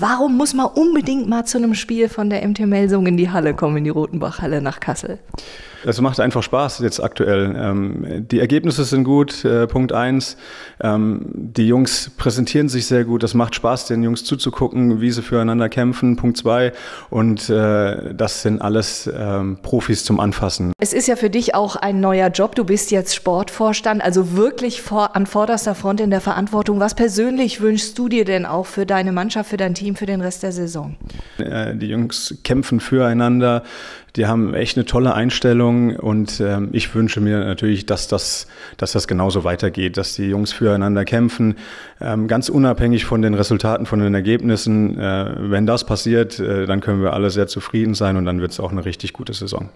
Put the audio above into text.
Warum muss man unbedingt mal zu einem Spiel von der MT Melsung in die Halle kommen, in die Rotenbachhalle nach Kassel? Es macht einfach Spaß jetzt aktuell. Ähm, die Ergebnisse sind gut, äh, Punkt eins. Ähm, die Jungs präsentieren sich sehr gut. Das macht Spaß, den Jungs zuzugucken, wie sie füreinander kämpfen, Punkt zwei. Und äh, das sind alles ähm, Profis zum Anfassen. Es ist ja für dich auch ein neuer Job. Du bist jetzt Sportvorstand, also wirklich vor, an vorderster Front in der Verantwortung. Was persönlich wünschst du dir denn auch für deine Mannschaft, für dein Team? ihm für den Rest der Saison. Äh, die Jungs kämpfen füreinander, die haben echt eine tolle Einstellung und ähm, ich wünsche mir natürlich, dass das, dass das genauso weitergeht, dass die Jungs füreinander kämpfen, ähm, ganz unabhängig von den Resultaten, von den Ergebnissen. Äh, wenn das passiert, äh, dann können wir alle sehr zufrieden sein und dann wird es auch eine richtig gute Saison.